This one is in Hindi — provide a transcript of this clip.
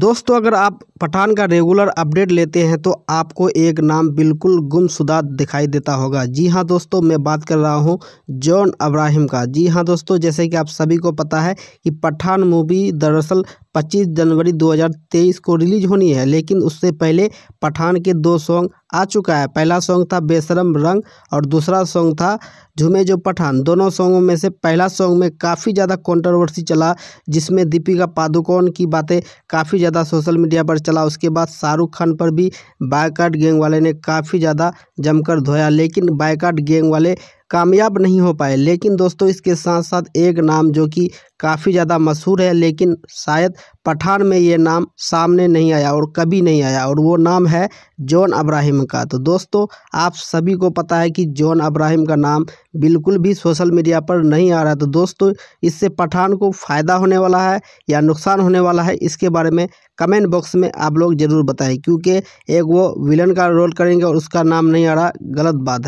दोस्तों अगर आप पठान का रेगुलर अपडेट लेते हैं तो आपको एक नाम बिल्कुल गुमशुदा दिखाई देता होगा जी हाँ दोस्तों मैं बात कर रहा हूँ जॉन अब्राहिम का जी हाँ दोस्तों जैसे कि आप सभी को पता है कि पठान मूवी दरअसल 25 जनवरी 2023 को रिलीज होनी है लेकिन उससे पहले पठान के दो सॉन्ग आ चुका है पहला सॉन्ग था बेशरम रंग और दूसरा सॉन्ग था झूमे जो पठान दोनों सॉन्गों में से पहला सॉन्ग में काफ़ी ज़्यादा कंट्रोवर्सी चला जिसमें दीपिका पादुकोण की बातें काफ़ी ज़्यादा सोशल मीडिया पर चला उसके बाद शाहरुख खान पर भी बायकाट गैंग वाले ने काफ़ी ज़्यादा जमकर धोया लेकिन बायकाट गैंग वाले कामयाब नहीं हो पाए लेकिन दोस्तों इसके साथ साथ एक नाम जो कि काफ़ी ज़्यादा मशहूर है लेकिन शायद पठान में ये नाम सामने नहीं आया और कभी नहीं आया और वो नाम है जॉन अब्राहिम का तो दोस्तों आप सभी को पता है कि जॉन अब्राहिम का नाम बिल्कुल भी सोशल मीडिया पर नहीं आ रहा तो दोस्तों इससे पठान को फ़ायदा होने वाला है या नुकसान होने वाला है इसके बारे में कमेंट बॉक्स में आप लोग ज़रूर बताएँ क्योंकि एक वो विलन का रोल करेंगे और उसका नाम नहीं आ रहा गलत बात है